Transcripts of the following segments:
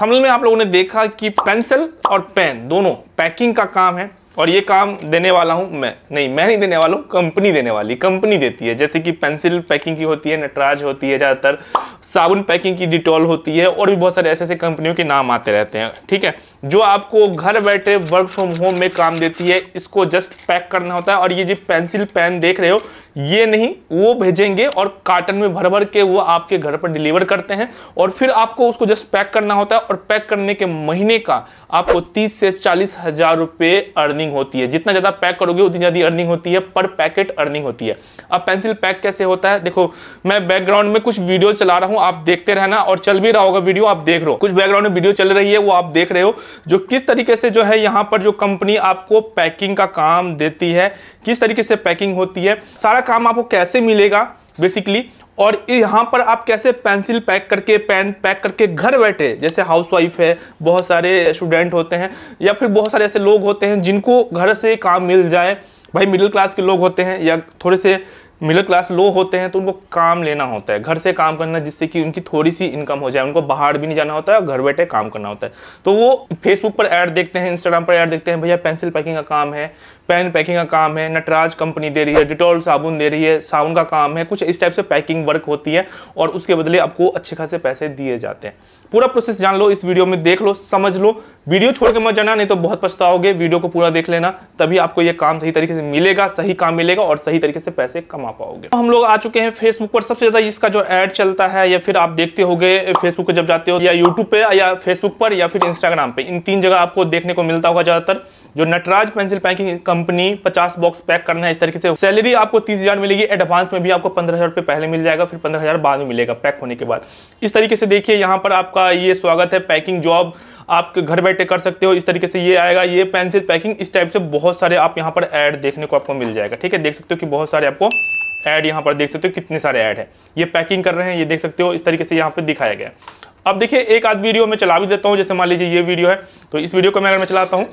thermal में आप लोगों ने देखा कि पेंसिल और पेन दोनों पैकिंग का काम है और ये काम देने वाला हूँ मैं नहीं मैं नहीं देने वाला हूँ कंपनी देने वाली कंपनी देती है जैसे कि पेंसिल पैकिंग की होती है नटराज होती है ज़्यादातर साबुन पैकिंग की डिटॉल होती है और भी बहुत सारे ऐसे ऐसे कंपनियों के नाम आते रहते हैं ठीक है जो आपको घर बैठे वर्क फ्रॉम होम में काम देती है इसको जस्ट पैक करना होता है और ये जो पेंसिल पेन देख रहे हो ये नहीं वो भेजेंगे और कार्टन में भर भर के वो आपके घर पर डिलीवर करते हैं और फिर आपको उसको जस्ट पैक करना होता है और पैक करने के महीने का आपको तीस से चालीस हज़ार रुपये अर्निंग अर्निंग होती है जितना ज़्यादा पैक करोगे उतनी ज़्यादा अर्निंग होती है पर पैकेट अर्निंग होती है अब पेंसिल पैक कैसे होता है देखो मैं बैकग्राउंड में कुछ वीडियो चला रहा हूँ आप देखते रहना और चल भी रहा होगा वीडियो आप देख रहे हो कुछ बैकग्राउंड में वीडियो चल रही है वो आप देख रहे हो जो किस तरीके से जो है यहाँ पर जो कंपनी आपको पैकिंग का काम देती है किस तरीके से पैकिंग होती है सारा काम आपको कैसे मिलेगा बेसिकली और यहाँ पर आप कैसे पेंसिल पैक करके पेन पैक करके घर बैठे जैसे हाउसवाइफ है बहुत सारे स्टूडेंट होते हैं या फिर बहुत सारे ऐसे लोग होते हैं जिनको घर से काम मिल जाए भाई मिडिल क्लास के लोग होते हैं या थोड़े से मिडिल क्लास लो होते हैं तो उनको काम लेना होता है घर से काम करना जिससे कि उनकी थोड़ी सी इनकम हो जाए उनको बाहर भी नहीं जाना होता है और घर बैठे काम करना होता है तो वो फेसबुक पर ऐड देखते हैं इंस्टाग्राम पर ऐड देखते हैं भैया पेंसिल पैकिंग का काम है पेन पैकिंग का काम है नटराज कंपनी दे रही है डिटॉल साबुन दे रही है साबुन का काम है कुछ इस टाइप से पैकिंग वर्क होती है और उसके बदले आपको अच्छे खासे पैसे दिए जाते हैं पूरा प्रोसेस जान लो इस वीडियो में देख लो समझ लो वीडियो छोड़ के मत जाना नहीं तो बहुत पछताओगे वीडियो को पूरा देख लेना तभी आपको ये काम सही तरीके से मिलेगा सही काम मिलेगा और सही तरीके से पैसे कमा पाओगे हम लोग आ चुके हैं फेसबुक पर सबसे ज़्यादा इसका जो एड चलता है या फिर आप देखते हो फेसबुक पर जब जाते हो या यूट्यूब पे या फेसबुक पर या फिर इंस्टाग्राम पे इन तीन जगह आपको देखने को मिलता होगा ज़्यादातर जो नटराज पेंसिल पैकिंग कंपनी पचास बॉक्स पैक करना है इस तरीके से सैलरी आपको तीस हजार मिलेगी एडवांस में भी आपको पंद्रह हजार रुपये पहले मिल जाएगा फिर पंद्रह हजार बाद में मिलेगा पैक होने के बाद इस तरीके से देखिए यहाँ पर आपका ये स्वागत है पैकिंग जॉब आप घर बैठे कर सकते हो इस तरीके से ये आएगा ये पेंसिल पैकिंग इस टाइप से बहुत सारे आप यहाँ पर एड देखने को आपको मिल जाएगा ठीक है देख सकते हो कि बहुत सारे आपको एड यहाँ पर देख सकते हो कितने सारे ऐड है ये पैकिंग कर रहे हैं ये देख सकते हो इस तरीके से यहाँ पर दिखाया गया अब देखिए एक आध वीडियो में चला भी देता हूँ जैसे मान लीजिए ये वीडियो है तो इस वीडियो को मैं अगर मैं चलाता हूँ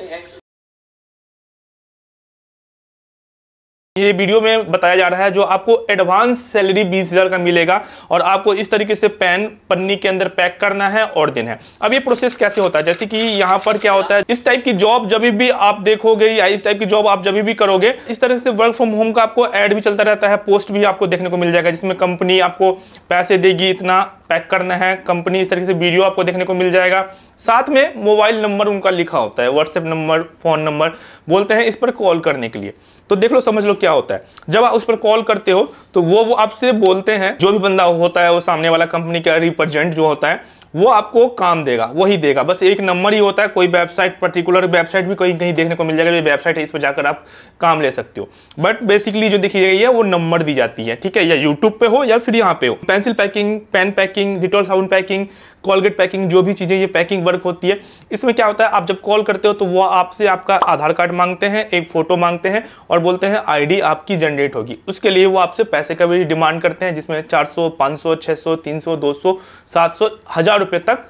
ये वीडियो में बताया जा रहा है जो आपको एडवांस सैलरी बीस हज़ार का मिलेगा और आपको इस तरीके से पेन पन्नी के अंदर पैक करना है और देना है अब ये प्रोसेस कैसे होता है जैसे कि यहाँ पर क्या होता है इस टाइप की जॉब जब भी आप देखोगे या इस टाइप की जॉब आप जब भी करोगे इस तरह से वर्क फ्रॉम होम का आपको एड भी चलता रहता है पोस्ट भी आपको देखने को मिल जाएगा जिसमें कंपनी आपको पैसे देगी इतना पैक करना है कंपनी इस तरीके से वीडियो आपको देखने को मिल जाएगा साथ में मोबाइल नंबर उनका लिखा होता है व्हाट्सएप नंबर फ़ोन नंबर बोलते हैं इस पर कॉल करने के लिए तो देख लो समझ लो क्या होता है जब आप उस पर कॉल करते हो तो वो वो आपसे बोलते हैं जो भी बंदा होता है वो सामने वाला कंपनी का रिप्रेजेंट जो होता है वो आपको काम देगा वही देगा बस एक नंबर ही होता है कोई वेबसाइट पर्टिकुलर वेबसाइट भी कहीं कहीं देखने को मिल जाएगा वेबसाइट है इस पर जाकर आप काम ले सकते हो बट बेसिकली जो दिखी गई है वो नंबर दी जाती है ठीक है या यूट्यूब पे हो या फिर यहाँ पे हो pencil packing pen packing Dettol sound packing Colgate packing जो भी चीज़ें ये पैकिंग वर्क होती है इसमें क्या होता है आप जब कॉल करते हो तो वो आपसे आपका आधार कार्ड मांगते हैं एक फ़ोटो मांगते हैं और बोलते हैं आईडी आपकी जनरेट होगी उसके लिए वो आपसे पैसे का भी डिमांड करते हैं जिसमें 400, 500, 600, 300, 200, 700, हज़ार रुपये तक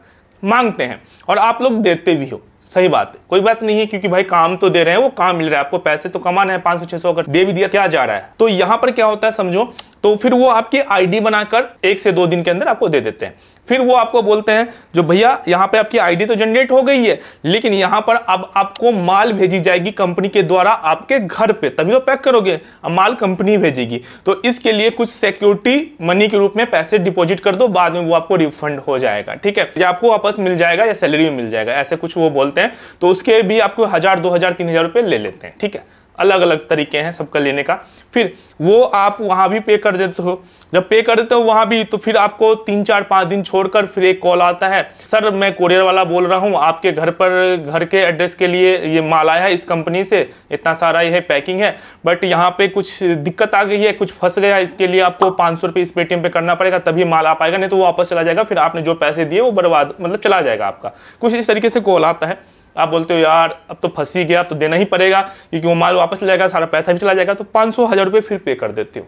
मांगते हैं और आप लोग देते भी हो सही बात है कोई बात नहीं है क्योंकि भाई काम तो दे रहे हैं वो काम मिल रहा है आपको पैसे तो कमाना है पाँच सौ छह सौ अगर दे भी दिया क्या जा रहा है तो यहाँ पर क्या होता है समझो तो फिर वो आपकी आईडी बनाकर एक से दो दिन के अंदर आपको दे देते हैं फिर वो आपको बोलते हैं जो भैया यहाँ पे आपकी आईडी तो जनरेट हो गई है लेकिन यहाँ पर अब आपको माल भेजी जाएगी कंपनी के द्वारा आपके घर पे तभी तो पैक करोगे अब माल कंपनी भेजेगी तो इसके लिए कुछ सिक्योरिटी मनी के रूप में पैसे डिपॉजिट कर दो बाद में वो आपको रिफंड हो जाएगा ठीक है या आपको वापस मिल जाएगा या सैलरी में मिल जाएगा ऐसे कुछ वो बोलते हैं तो उसके भी आपको हजार दो हजार तीन हजार रुपये ले लेते हैं ठीक है अलग अलग तरीके हैं सबका लेने का फिर वो आप वहाँ भी पे कर देते हो जब पे कर देते हो वहाँ भी तो फिर आपको तीन चार पाँच दिन छोड़कर फिर एक कॉल आता है सर मैं कोरियर वाला बोल रहा हूँ आपके घर पर घर के एड्रेस के लिए ये माल आया है इस कंपनी से इतना सारा ये पैकिंग है बट यहाँ पे कुछ दिक्कत आ गई है कुछ फंस गया इसके लिए आपको पाँच सौ इस पेटीएम पे करना पड़ेगा तभी माल आ पाएगा नहीं तो वापस चला जाएगा फिर आपने जो पैसे दिए वो बर्बाद मतलब चला जाएगा आपका कुछ इस तरीके से कॉल आता है आप बोलते हो यार अब तो फंसी गया अब तो देना ही पड़ेगा क्योंकि वो माल वापस ले जाएगा सारा पैसा भी चला जाएगा तो पाँच सौ हज़ार रुपये फिर पे कर देते हो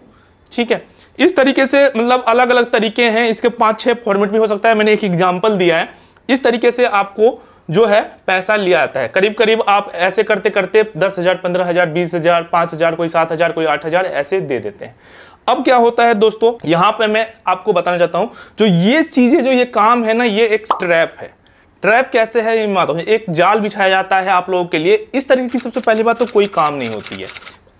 ठीक है इस तरीके से मतलब अलग अलग तरीके हैं इसके पाँच छः फॉर्मेट भी हो सकता है मैंने एक एग्जाम्पल दिया है इस तरीके से आपको जो है पैसा लिया जाता है करीब करीब आप ऐसे करते करते दस हज़ार पंद्रह हज़ार बीस हज़ार पाँच हज़ार कोई सात हज़ार कोई आठ हज़ार ऐसे दे देते हैं अब क्या होता है दोस्तों यहाँ पे मैं आपको बताना चाहता हूँ जो ये चीज़ें जो ये काम है ना ये एक ट्रैप है ट्रैप कैसे है ये एक जाल बिछाया जाता है आप लोगों के लिए इस तरीके की सबसे पहली बात तो कोई काम नहीं होती है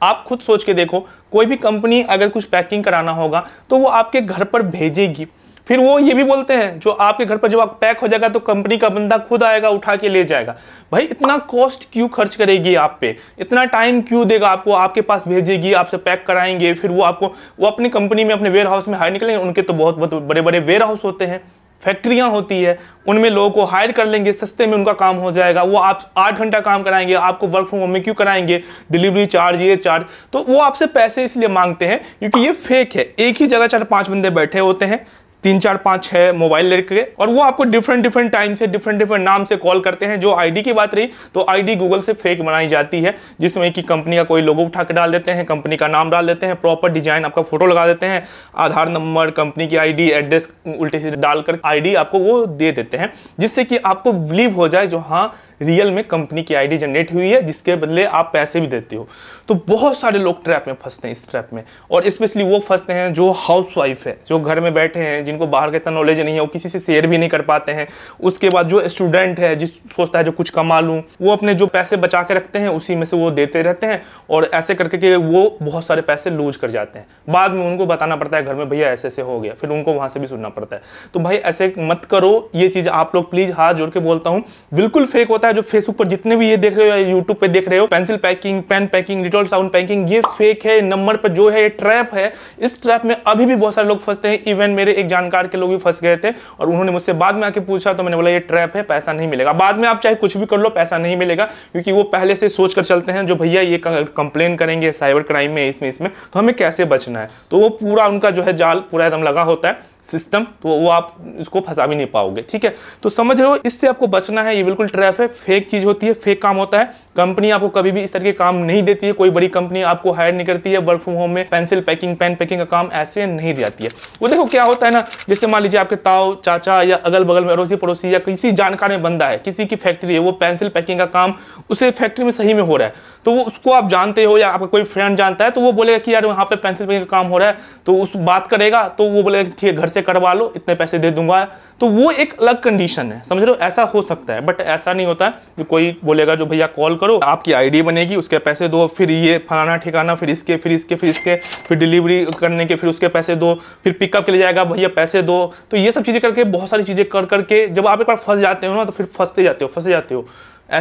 आप खुद सोच के देखो कोई भी कंपनी अगर कुछ पैकिंग कराना होगा तो वो आपके घर पर भेजेगी फिर वो ये भी बोलते हैं जो आपके घर पर जब आप पैक हो जाएगा तो कंपनी का बंदा खुद आएगा उठा के ले जाएगा भाई इतना कॉस्ट क्यों खर्च करेगी आप पे इतना टाइम क्यों देगा आपको आपके पास भेजेगी आपसे पैक कराएंगे फिर वो आपको वो अपनी कंपनी में अपने वेयर हाउस में हायर निकलेंगे उनके तो बहुत बहुत बड़े बड़े वेयर हाउस होते हैं फैक्ट्रियाँ होती है उनमें लोगों को हायर कर लेंगे सस्ते में उनका काम हो जाएगा वो आप आठ घंटा काम कराएंगे आपको वर्क फ्रॉम होम में क्यों कराएंगे डिलीवरी चार्ज ये चार्ज तो वो आपसे पैसे इसलिए मांगते हैं क्योंकि ये फेक है एक ही जगह चार पांच बंदे बैठे होते हैं तीन चार पाँच छः मोबाइल लेके और वो आपको डिफरेंट डिफरेंट टाइम से डिफरेंट डिफरेंट नाम से कॉल करते हैं जो आईडी की बात रही तो आईडी गूगल से फेक बनाई जाती है जिसमें कि कंपनी का कोई लोगो उठा के डाल देते हैं कंपनी का नाम डाल देते हैं प्रॉपर डिजाइन आपका फोटो लगा देते हैं आधार नंबर कंपनी की आई एड्रेस उल्टे से डालकर आई आपको वो दे देते हैं जिससे कि आपको बिलीव हो जाए जो हाँ रियल में कंपनी की आईडी जनरेट हुई है जिसके बदले आप पैसे भी देते हो तो बहुत सारे लोग ट्रैप में फंसते हैं इस ट्रैप में और स्पेशली वो फंसते हैं जो हाउसवाइफ है जो घर में बैठे हैं जिनको बाहर का इतना नॉलेज नहीं है वो किसी से शेयर भी नहीं कर पाते हैं उसके बाद जो स्टूडेंट है जिस सोचता है जो कुछ कमा लूँ वो अपने जो पैसे बचा के रखते हैं उसी में से वो देते रहते हैं और ऐसे करके कि वो बहुत सारे पैसे लूज कर जाते हैं बाद में उनको बताना पड़ता है घर में भैया ऐसे ऐसे हो गया फिर उनको वहाँ से भी सुनना पड़ता है तो भाई ऐसे मत करो ये चीज़ आप लोग प्लीज़ हाथ जोड़ के बोलता हूँ बिल्कुल फेक होता है जो फेसबुक पर जितने भी ये देख रहे हो या यूट्यूब पर देख रहे हो pencil packing pen packing Dettol sound packing ये फेक है नंबर पर जो है ये ट्रैप है इस ट्रैप में अभी भी बहुत सारे लोग फंसते हैं इवन मेरे एग्जाम जानकार के लोग भी फंस गए थे और उन्होंने मुझसे बाद में आके पूछा तो मैंने बोला ये ट्रैप है पैसा नहीं मिलेगा बाद में आप चाहे कुछ भी कर लो पैसा नहीं मिलेगा क्योंकि वो पहले से सोच कर चलते हैं जो भैया ये कंप्लेन करेंगे साइबर क्राइम में इसमें इसमें तो हमें कैसे बचना है तो वो पूरा उनका जो है जाल पूरा एकदम लगा होता है सिस्टम तो वो आप इसको फंसा भी नहीं पाओगे ठीक है तो समझ रहे हो इससे आपको बचना है ये बिल्कुल ट्रैप है फेक चीज़ होती है फेक काम होता है कंपनी आपको कभी भी इस तरह के काम नहीं देती है कोई बड़ी कंपनी आपको हायर नहीं करती है वर्क फ्रॉम होम में पेंसिल पैकिंग पेन पैकिंग का काम ऐसे नहीं देती है वो देखो क्या होता है ना जैसे मान लीजिए आपके ताओ चाचा या अगल बगल में अड़ोसी पड़ोसी या किसी जानकार में बंदा है किसी की फैक्ट्री है वो पेंसिल पैकिंग का काम उसे फैक्ट्री में सही में हो रहा है तो वो उसको आप जानते हो या आपका कोई फ्रेंड जानता है तो वो बोलेगा कि यार वहाँ पे पेंसिल पैकिंग का काम हो रहा है तो उस बात करेगा तो वो बोलेगा ठीक है घर से से करवा लो इतने पैसे दे दूंगा तो वो एक अलग कंडीशन है समझ रहे हो ऐसा हो सकता है बट ऐसा नहीं होता कि कोई बोलेगा जो भैया कॉल करो आपकी आईडी बनेगी उसके पैसे दो फिर ये फलाना ठिकाना फिर इसके फिर इसके फिर इसके फिर डिलीवरी करने के फिर उसके पैसे दो फिर पिकअप के लिए जाएगा भैया पैसे दो तो ये सब चीज़ें करके बहुत सारी चीज़ें कर करके जब आप एक बार फंस जाते हो ना तो फिर फंसते जाते हो फंसे जाते हो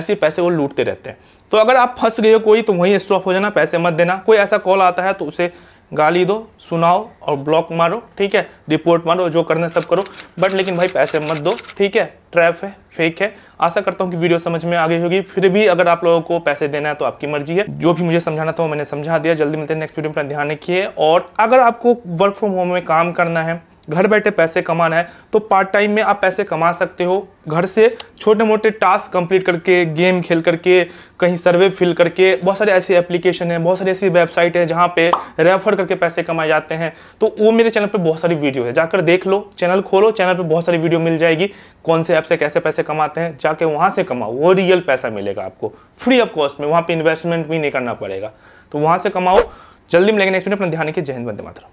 ऐसे पैसे वो लूटते रहते हैं तो अगर आप फंस गए हो कोई तो वहीं स्टॉप हो जाना पैसे मत देना कोई ऐसा कॉल आता है तो उसे गाली दो सुनाओ और ब्लॉक मारो ठीक है रिपोर्ट मारो जो करना सब करो बट लेकिन भाई पैसे मत दो ठीक है ट्रैप है फेक है आशा करता हूँ कि वीडियो समझ में आ गई होगी फिर भी अगर आप लोगों को पैसे देना है तो आपकी मर्जी है जो भी मुझे समझाना था वो मैंने समझा दिया जल्दी मिलते हैं नेक्स्ट वीडियो में ध्यान रखिए और अगर आपको वर्क फ्रॉम होम में काम करना है घर बैठे पैसे कमाना है तो पार्ट टाइम में आप पैसे कमा सकते हो घर से छोटे मोटे टास्क कंप्लीट करके गेम खेल करके कहीं सर्वे फिल करके बहुत सारे ऐसे एप्लीकेशन हैं बहुत सारी ऐसी वेबसाइट हैं जहाँ पे रेफर करके पैसे कमाए जाते हैं तो वो मेरे चैनल पे बहुत सारी वीडियो है जाकर देख लो चैनल खोलो चैनल पे बहुत सारी वीडियो मिल जाएगी कौन से ऐप से कैसे पैसे कमाते हैं जाके वहाँ से कमाओ वो रियल पैसा मिलेगा आपको फ्री ऑफ कॉस्ट में वहाँ पर इन्वेस्टमेंट भी नहीं करना पड़ेगा तो वहाँ से कमाओ जल्दी मिलेगा नेक्स्ट मिनट अपना ध्यान रखिए जहन बंदे मात्रा